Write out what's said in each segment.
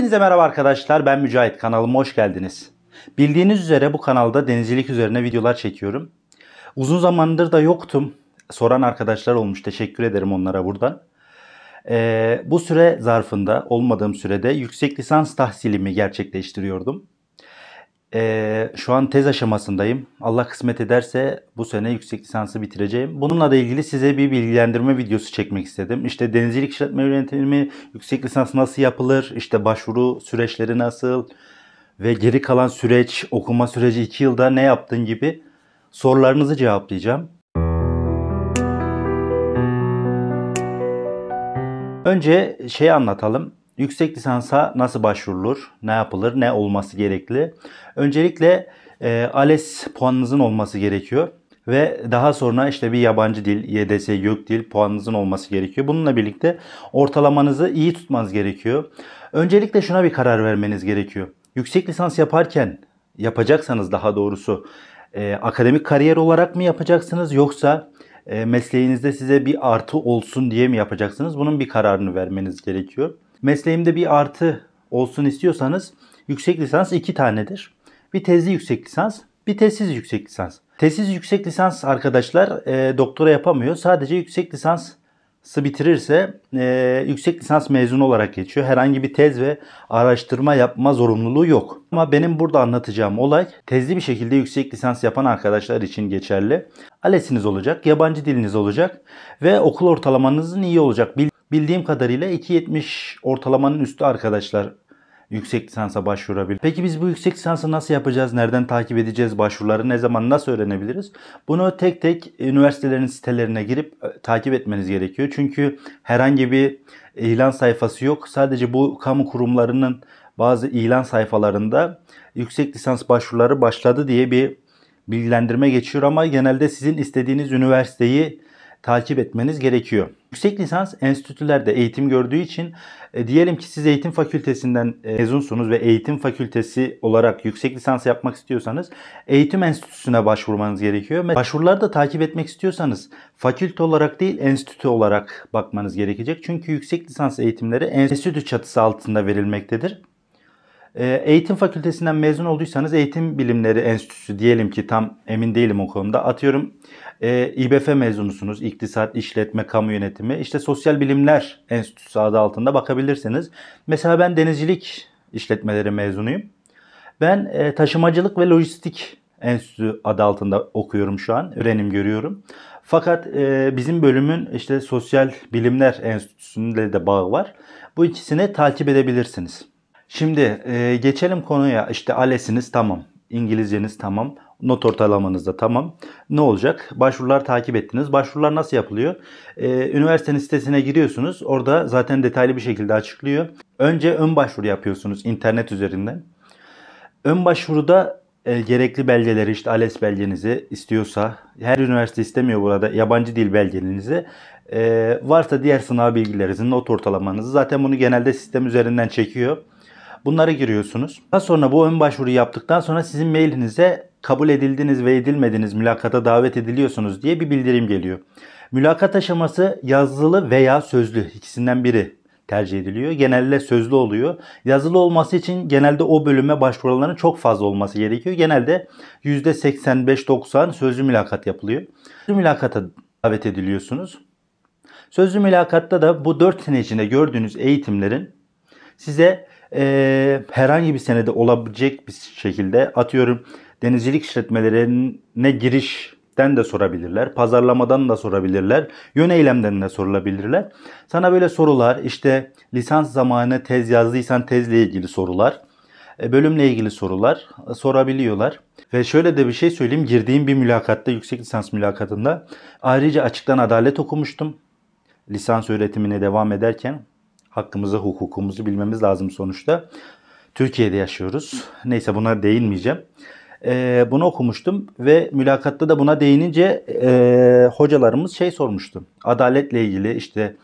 Hepinize merhaba arkadaşlar ben Mücahit kanalıma hoş geldiniz. Bildiğiniz üzere bu kanalda denizcilik üzerine videolar çekiyorum. Uzun zamandır da yoktum. Soran arkadaşlar olmuş teşekkür ederim onlara buradan. Ee, bu süre zarfında olmadığım sürede yüksek lisans tahsilimi gerçekleştiriyordum. Ee, şu an tez aşamasındayım. Allah kısmet ederse bu sene yüksek lisansı bitireceğim. Bununla da ilgili size bir bilgilendirme videosu çekmek istedim. İşte denizcilik işletme yönetimi, yüksek lisans nasıl yapılır, işte başvuru süreçleri nasıl ve geri kalan süreç, okuma süreci 2 yılda ne yaptın gibi sorularınızı cevaplayacağım. Önce şey anlatalım. Yüksek lisansa nasıl başvurulur? Ne yapılır? Ne olması gerekli? Öncelikle e, ALES puanınızın olması gerekiyor. Ve daha sonra işte bir yabancı dil, YDS, YÖK dil puanınızın olması gerekiyor. Bununla birlikte ortalamanızı iyi tutmanız gerekiyor. Öncelikle şuna bir karar vermeniz gerekiyor. Yüksek lisans yaparken yapacaksanız daha doğrusu e, akademik kariyer olarak mı yapacaksınız yoksa e, mesleğinizde size bir artı olsun diye mi yapacaksınız? Bunun bir kararını vermeniz gerekiyor. Mesleğimde bir artı olsun istiyorsanız yüksek lisans iki tanedir. Bir tezli yüksek lisans, bir tezsiz yüksek lisans. Tezsiz yüksek lisans arkadaşlar e, doktora yapamıyor. Sadece yüksek lisansı bitirirse e, yüksek lisans mezunu olarak geçiyor. Herhangi bir tez ve araştırma yapma zorunluluğu yok. Ama benim burada anlatacağım olay tezli bir şekilde yüksek lisans yapan arkadaşlar için geçerli. ALES'iniz olacak, yabancı diliniz olacak ve okul ortalamanızın iyi olacak. Bildiğim kadarıyla 2.70 ortalamanın üstü arkadaşlar yüksek lisansa başvurabilir. Peki biz bu yüksek lisansı nasıl yapacağız? Nereden takip edeceğiz? Başvuruları ne zaman nasıl öğrenebiliriz? Bunu tek tek üniversitelerin sitelerine girip e, takip etmeniz gerekiyor. Çünkü herhangi bir ilan sayfası yok. Sadece bu kamu kurumlarının bazı ilan sayfalarında yüksek lisans başvuruları başladı diye bir bilgilendirme geçiyor ama genelde sizin istediğiniz üniversiteyi takip etmeniz gerekiyor. Yüksek lisans enstitülerde eğitim gördüğü için e, diyelim ki siz eğitim fakültesinden e, mezunsunuz ve eğitim fakültesi olarak yüksek lisans yapmak istiyorsanız eğitim enstitüsüne başvurmanız gerekiyor. ve Başvuruları da takip etmek istiyorsanız fakülte olarak değil enstitü olarak bakmanız gerekecek. Çünkü yüksek lisans eğitimleri enstitü çatısı altında verilmektedir. Ee, eğitim fakültesinden mezun olduysanız eğitim bilimleri enstitüsü diyelim ki tam emin değilim o konuda. Atıyorum e, İBF mezunusunuz. İktisat, işletme, kamu yönetimi. İşte sosyal bilimler enstitüsü adı altında bakabilirsiniz. Mesela ben denizcilik işletmeleri mezunuyum. Ben e, taşımacılık ve lojistik enstitüsü adı altında okuyorum şu an. Öğrenim görüyorum. Fakat e, bizim bölümün işte sosyal bilimler enstitüsünde de bağı var. Bu ikisini takip edebilirsiniz. Şimdi e, geçelim konuya. İşte ALES'iniz tamam. İngilizceniz tamam. Not ortalamanız da tamam. Ne olacak? Başvurular takip ettiniz. Başvurular nasıl yapılıyor? Ee, üniversitenin sitesine giriyorsunuz. Orada zaten detaylı bir şekilde açıklıyor. Önce ön başvuru yapıyorsunuz internet üzerinden. Ön başvuruda e, gerekli belgeleri işte ALES belgenizi istiyorsa her üniversite istemiyor burada yabancı dil belgenizi e, varsa diğer sınav bilgilerinizin not ortalamanızı zaten bunu genelde sistem üzerinden çekiyor. Bunlara giriyorsunuz. Daha sonra bu ön başvuru yaptıktan sonra sizin mailinize kabul edildiniz ve edilmediniz, mülakata davet ediliyorsunuz diye bir bildirim geliyor. Mülakat aşaması yazılı veya sözlü ikisinden biri tercih ediliyor. Genelde sözlü oluyor. Yazılı olması için genelde o bölüme başvuruların çok fazla olması gerekiyor. Genelde %85-90 sözlü mülakat yapılıyor. Sözlü mülakata davet ediliyorsunuz. Sözlü mülakatta da bu 4 sene içinde gördüğünüz eğitimlerin size e, herhangi bir senede olabilecek bir şekilde atıyorum denizcilik işletmelerine girişten de sorabilirler. Pazarlamadan da sorabilirler. Yön eylemden de sorulabilirler. Sana böyle sorular işte lisans zamanı tez yazdıysan tezle ilgili sorular e, bölümle ilgili sorular e, sorabiliyorlar. Ve şöyle de bir şey söyleyeyim. Girdiğim bir mülakatta, yüksek lisans mülakatında ayrıca açıktan adalet okumuştum. Lisans öğretimine devam ederken hakkımızı, hukukumuzu bilmemiz lazım sonuçta. Türkiye'de yaşıyoruz. Neyse buna değinmeyeceğim. E, bunu okumuştum ve mülakatta da buna değinince e, hocalarımız şey sormuştu. Adaletle ilgili işte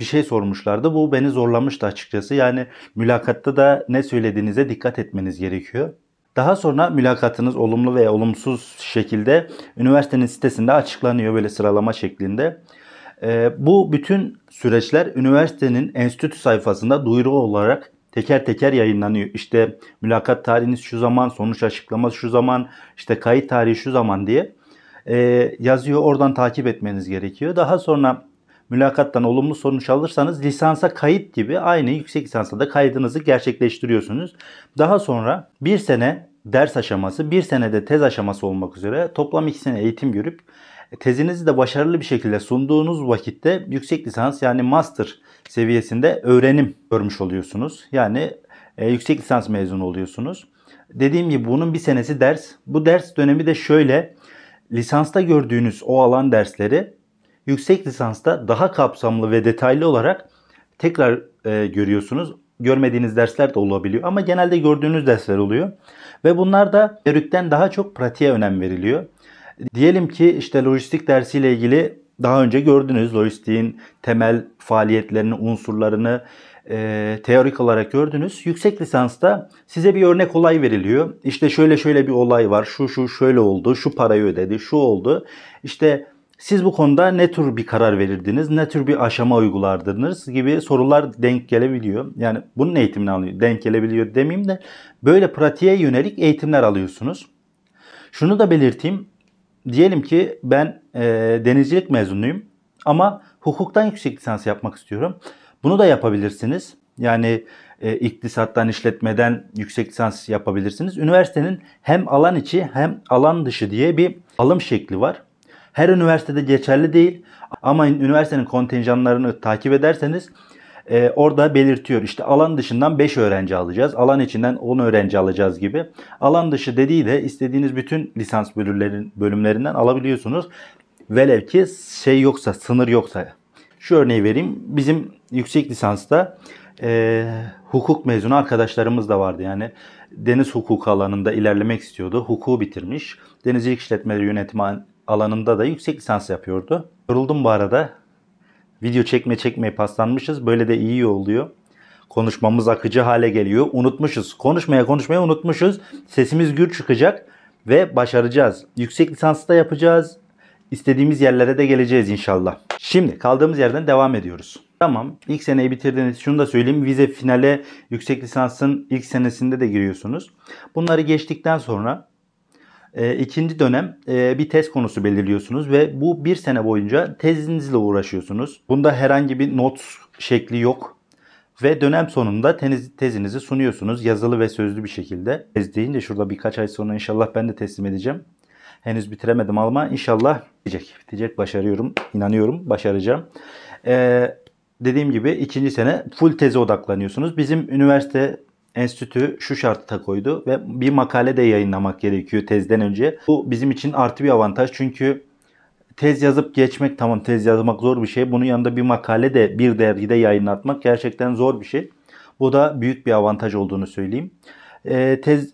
bir şey sormuşlardı. Bu beni zorlamıştı açıkçası. Yani mülakatta da ne söylediğinize dikkat etmeniz gerekiyor. Daha sonra mülakatınız olumlu veya olumsuz şekilde üniversitenin sitesinde açıklanıyor böyle sıralama şeklinde. E, bu bütün süreçler üniversitenin enstitü sayfasında duyuru olarak teker teker yayınlanıyor. İşte mülakat tarihiniz şu zaman, sonuç açıklaması şu zaman, işte kayıt tarihi şu zaman diye e, yazıyor. Oradan takip etmeniz gerekiyor. Daha sonra mülakattan olumlu sonuç alırsanız lisansa kayıt gibi aynı yüksek lisansa da kaydınızı gerçekleştiriyorsunuz. Daha sonra bir sene ders aşaması, bir sene de tez aşaması olmak üzere toplam iki sene eğitim görüp e, tezinizi de başarılı bir şekilde sunduğunuz vakitte yüksek lisans yani master seviyesinde öğrenim görmüş oluyorsunuz. Yani e, yüksek lisans mezunu oluyorsunuz. Dediğim gibi bunun bir senesi ders. Bu ders dönemi de şöyle. Lisansta gördüğünüz o alan dersleri yüksek lisansta daha kapsamlı ve detaylı olarak tekrar e, görüyorsunuz. Görmediğiniz dersler de olabiliyor ama genelde gördüğünüz dersler oluyor. Ve bunlar da teorikten daha çok pratiğe önem veriliyor. Diyelim ki işte lojistik dersiyle ilgili daha önce gördünüz lojistiğin temel faaliyetlerini, unsurlarını e, teorik olarak gördünüz. Yüksek lisansta size bir örnek olay veriliyor. İşte şöyle şöyle bir olay var, şu şu şöyle oldu, şu parayı ödedi, şu oldu. İşte siz bu konuda ne tür bir karar verirdiniz, ne tür bir aşama uygulardınız gibi sorular denk gelebiliyor. Yani bunun eğitimini alıyor, denk gelebiliyor demeyeyim de böyle pratiğe yönelik eğitimler alıyorsunuz. Şunu da belirteyim diyelim ki ben e, denizcilik mezunuyum ama hukuktan yüksek lisans yapmak istiyorum. Bunu da yapabilirsiniz. Yani e, iktisattan, işletmeden yüksek lisans yapabilirsiniz. Üniversitenin hem alan içi hem alan dışı diye bir alım şekli var. Her üniversitede geçerli değil ama üniversitenin kontenjanlarını takip ederseniz e, orada belirtiyor. İşte alan dışından 5 öğrenci alacağız. Alan içinden 10 öğrenci alacağız gibi. Alan dışı dediği de istediğiniz bütün lisans bölümlerin, bölümlerinden alabiliyorsunuz. Velev ki şey yoksa, sınır yoksa. Şu örneği vereyim. Bizim yüksek lisansta e, hukuk mezunu arkadaşlarımız da vardı. Yani deniz hukuku alanında ilerlemek istiyordu. Hukuku bitirmiş. Denizcilik işletmeleri yönetimi alanında da yüksek lisans yapıyordu. Yoruldum bu arada. Video çekme çekmeye paslanmışız. Böyle de iyi oluyor. Konuşmamız akıcı hale geliyor. Unutmuşuz. Konuşmaya konuşmaya unutmuşuz. Sesimiz gür çıkacak ve başaracağız. Yüksek lisansı da yapacağız. İstediğimiz yerlere de geleceğiz inşallah. Şimdi kaldığımız yerden devam ediyoruz. Tamam İlk seneyi bitirdiniz. Şunu da söyleyeyim. Vize finale yüksek lisansın ilk senesinde de giriyorsunuz. Bunları geçtikten sonra e, ikinci dönem e, bir tez konusu belirliyorsunuz ve bu bir sene boyunca tezinizle uğraşıyorsunuz. Bunda herhangi bir not şekli yok ve dönem sonunda tez, tezinizi sunuyorsunuz yazılı ve sözlü bir şekilde. Tez deyince şurada birkaç ay sonra inşallah ben de teslim edeceğim. Henüz bitiremedim ama inşallah bitecek. Bitecek başarıyorum, inanıyorum, başaracağım. Ee, dediğim gibi ikinci sene full teze odaklanıyorsunuz. Bizim üniversite enstitü şu şartı da koydu ve bir makale de yayınlamak gerekiyor tezden önce. Bu bizim için artı bir avantaj çünkü tez yazıp geçmek tamam tez yazmak zor bir şey. Bunun yanında bir makale de bir dergide yayınlatmak gerçekten zor bir şey. Bu da büyük bir avantaj olduğunu söyleyeyim. E, tez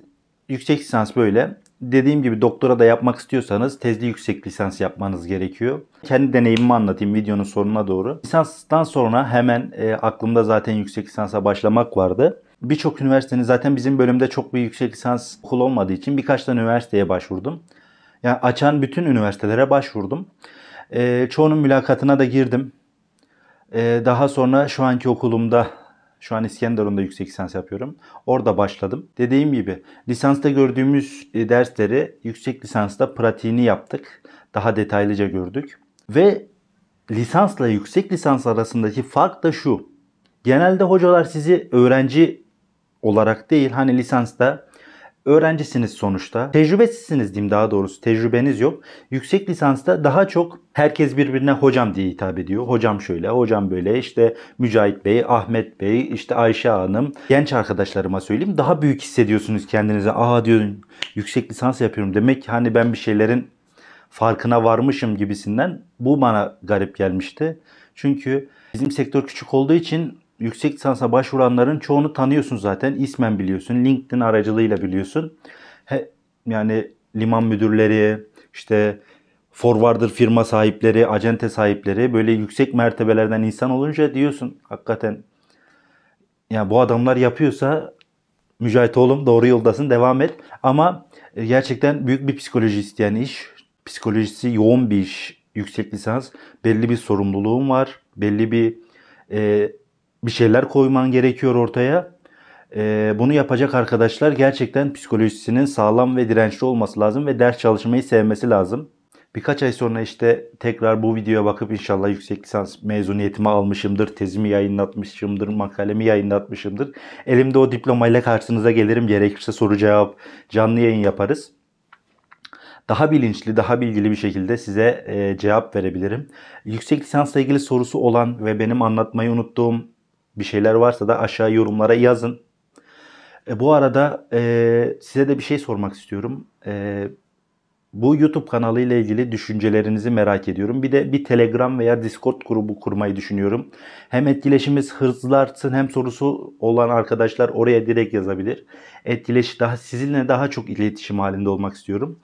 yüksek lisans böyle. Dediğim gibi doktora da yapmak istiyorsanız tezli yüksek lisans yapmanız gerekiyor. Kendi deneyimimi anlatayım videonun sonuna doğru. Lisanstan sonra hemen e, aklımda zaten yüksek lisansa başlamak vardı. Birçok üniversitenin zaten bizim bölümde çok bir yüksek lisans okul olmadığı için birkaç tane üniversiteye başvurdum. Yani açan bütün üniversitelere başvurdum. E, çoğunun mülakatına da girdim. E, daha sonra şu anki okulumda şu an İskenderun'da yüksek lisans yapıyorum. Orada başladım. Dediğim gibi lisansta gördüğümüz e, dersleri yüksek lisansta pratiğini yaptık. Daha detaylıca gördük. Ve lisansla yüksek lisans arasındaki fark da şu. Genelde hocalar sizi öğrenci olarak değil hani lisansta öğrencisiniz sonuçta. Tecrübesizsiniz diyeyim daha doğrusu. Tecrübeniz yok. Yüksek lisansta daha çok herkes birbirine hocam diye hitap ediyor. Hocam şöyle, hocam böyle işte Mücahit Bey, Ahmet Bey, işte Ayşe Hanım. Genç arkadaşlarıma söyleyeyim daha büyük hissediyorsunuz kendinize. Aa diyorum yüksek lisans yapıyorum. Demek ki hani ben bir şeylerin farkına varmışım gibisinden bu bana garip gelmişti. Çünkü bizim sektör küçük olduğu için yüksek lisansa başvuranların çoğunu tanıyorsun zaten. İsmen biliyorsun. LinkedIn aracılığıyla biliyorsun. He, yani liman müdürleri, işte forwarder firma sahipleri, acente sahipleri böyle yüksek mertebelerden insan olunca diyorsun hakikaten yani bu adamlar yapıyorsa Mücahit oğlum doğru yoldasın devam et. Ama e, gerçekten büyük bir psikoloji isteyen iş. Psikolojisi yoğun bir iş. Yüksek lisans. Belli bir sorumluluğun var. Belli bir e, bir şeyler koyman gerekiyor ortaya. Ee, bunu yapacak arkadaşlar gerçekten psikolojisinin sağlam ve dirençli olması lazım ve ders çalışmayı sevmesi lazım. Birkaç ay sonra işte tekrar bu videoya bakıp inşallah yüksek lisans mezuniyetimi almışımdır, tezimi yayınlatmışımdır, makalemi yayınlatmışımdır. Elimde o diplomayla karşınıza gelirim. Gerekirse soru cevap canlı yayın yaparız. Daha bilinçli, daha bilgili bir şekilde size e, cevap verebilirim. Yüksek lisansla ilgili sorusu olan ve benim anlatmayı unuttuğum bir şeyler varsa da aşağı yorumlara yazın. E, bu arada e, size de bir şey sormak istiyorum. E, bu YouTube kanalı ile ilgili düşüncelerinizi merak ediyorum. Bir de bir Telegram veya Discord grubu kurmayı düşünüyorum. Hem etkileşimimiz hızlı artsın hem sorusu olan arkadaşlar oraya direkt yazabilir. Etkileş daha sizinle daha çok iletişim halinde olmak istiyorum.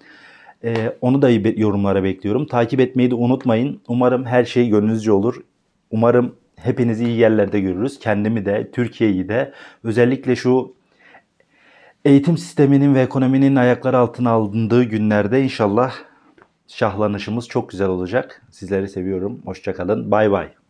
Ee, onu da yorumlara bekliyorum. Takip etmeyi de unutmayın. Umarım her şey gönlünüzce olur. Umarım hepinizi iyi yerlerde görürüz. Kendimi de, Türkiye'yi de. Özellikle şu eğitim sisteminin ve ekonominin ayaklar altına alındığı günlerde inşallah şahlanışımız çok güzel olacak. Sizleri seviyorum. Hoşçakalın. Bay bay.